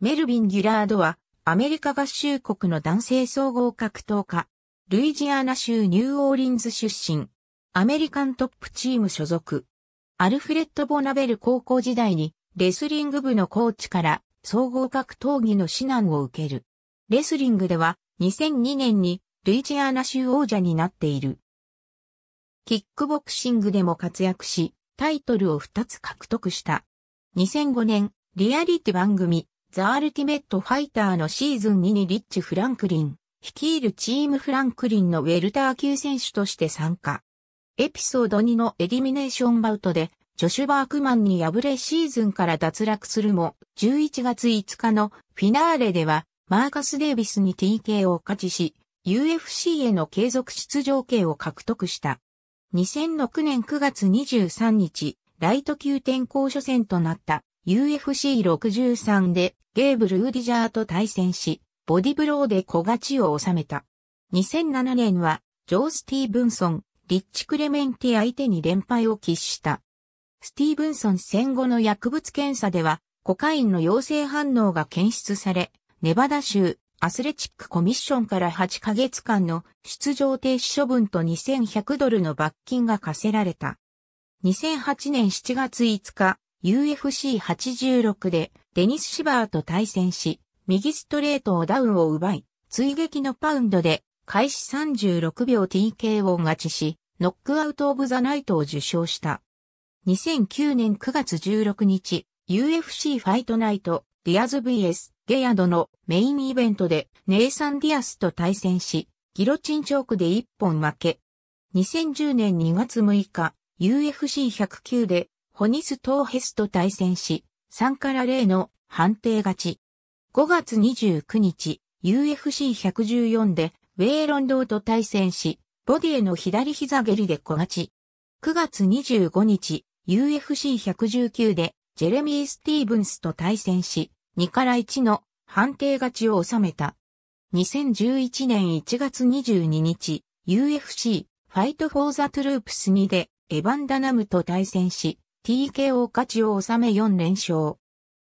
メルビン・ギュラードは、アメリカ合衆国の男性総合格闘家、ルイジアナ州ニューオーリンズ出身、アメリカントップチーム所属、アルフレッド・ボナベル高校時代に、レスリング部のコーチから総合格闘技の指南を受ける。レスリングでは2002年にルイジアナ州王者になっている。キックボクシングでも活躍し、タイトルを2つ獲得した。2005年、リアリティ番組、ザ・アルティメット・ファイターのシーズン2にリッチ・フランクリン、率いるチームフランクリンのウェルター級選手として参加。エピソード2のエディミネーションバウトで、ジョシュ・バークマンに敗れシーズンから脱落するも、11月5日のフィナーレでは、マーカス・デイビスに TK を勝ちし、UFC への継続出場権を獲得した。2006年9月23日、ライト級転向初戦となった。UFC63 でゲーブ・ルウディジャーと対戦し、ボディブローで小勝ちを収めた。2007年は、ジョー・スティーブンソン、リッチ・クレメンティ相手に連敗を喫した。スティーブンソン戦後の薬物検査では、コカインの陽性反応が検出され、ネバダ州、アスレチックコミッションから8ヶ月間の出場停止処分と2100ドルの罰金が課せられた。2008年7月5日、UFC86 でデニス・シバーと対戦し、右ストレートをダウンを奪い、追撃のパウンドで開始36秒 TKO 勝ちし、ノックアウト・オブ・ザ・ナイトを受賞した。2009年9月16日、UFC ファイトナイト、ディアズ VS、ゲヤドのメインイベントでネイサン・ディアスと対戦し、ギロチンチョークで1本負け。2010年2月6日、UFC109 でホニストーヘスと対戦し、3から0の判定勝ち。5月29日、UFC114 でウェーロンドーと対戦し、ボディへの左膝蹴りで小勝ち。9月25日、UFC119 でジェレミー・スティーブンスと対戦し、2から1の判定勝ちを収めた。2011年1月22日、UFC ファイト・フォー・ザ・トゥループス2でエヴァン・ダナムと対戦し、TKO 勝ちを収め4連勝。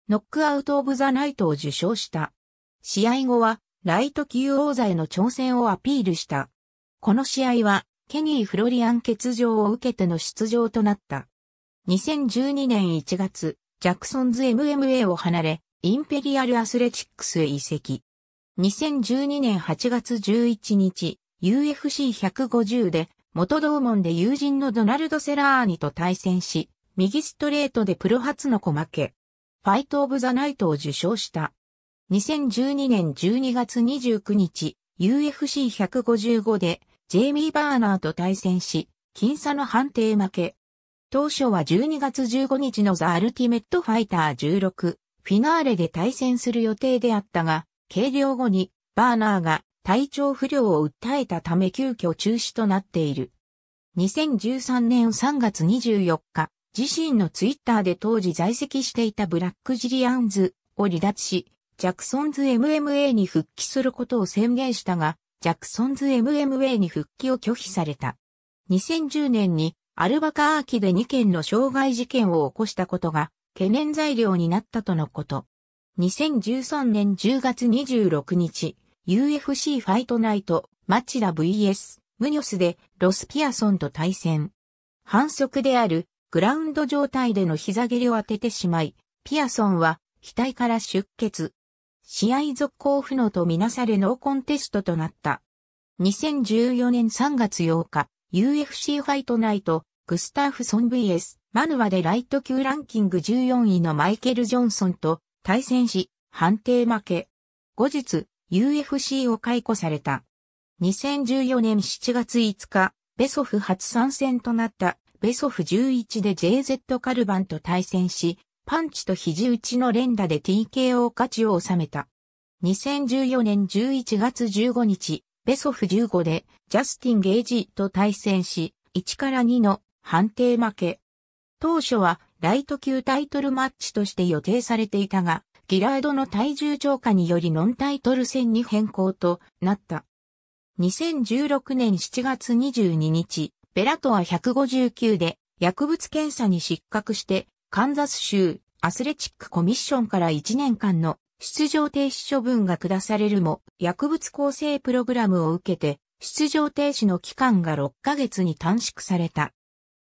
ノックアウトオブザナイトを受賞した。試合後は、ライト級王座への挑戦をアピールした。この試合は、ケニー・フロリアン欠場を受けての出場となった。2012年1月、ジャクソンズ MMA を離れ、インペリアルアスレチックスへ移籍。2012年8月11日、UFC150 で、元同門で友人のドナルド・セラーニと対戦し、右ストレートでプロ初の小負け、ファイト・オブ・ザ・ナイトを受賞した。2012年12月29日、UFC155 で、ジェイミー・バーナーと対戦し、僅差の判定負け。当初は12月15日のザ・アルティメット・ファイター16、フィナーレで対戦する予定であったが、計量後に、バーナーが体調不良を訴えたため急遽中止となっている。2013年3月24日、自身のツイッターで当時在籍していたブラックジリアンズを離脱し、ジャクソンズ MMA に復帰することを宣言したが、ジャクソンズ MMA に復帰を拒否された。2010年にアルバカアーキで2件の傷害事件を起こしたことが懸念材料になったとのこと。2013年10月26日、UFC ファイトナイト、マチダ VS、ムニョスでロスピアソンと対戦。反則であるグラウンド状態での膝蹴りを当ててしまい、ピアソンは額から出血。試合続行不能とみなされノーコンテストとなった。2014年3月8日、UFC ファイトナイト、グスターフソン VS、マヌアでライト級ランキング14位のマイケル・ジョンソンと対戦し、判定負け。後日、UFC を解雇された。2014年7月5日、ベソフ初参戦となったベソフ11で JZ カルバンと対戦し、パンチと肘打ちの連打で TKO 勝ちを収めた。2014年11月15日、ベソフ15でジャスティン・ゲージと対戦し、1から2の判定負け。当初はライト級タイトルマッチとして予定されていたが、ギラードの体重超過によりノンタイトル戦に変更となった。2016年7月22日、ベラトア159で薬物検査に失格して、カンザス州アスレチックコミッションから1年間の出場停止処分が下されるも、薬物構成プログラムを受けて、出場停止の期間が6ヶ月に短縮された。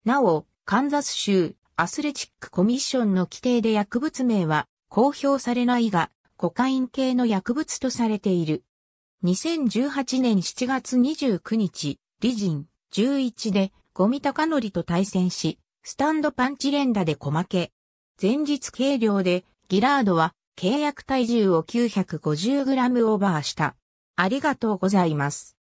なお、カンザス州アスレチックコミッションの規定で薬物名は公表されないが、コカイン系の薬物とされている。2018年7月29日、理人、11で、ゴミ高則と対戦し、スタンドパンチ連打で小負け。前日軽量で、ギラードは、契約体重を 950g オーバーした。ありがとうございます。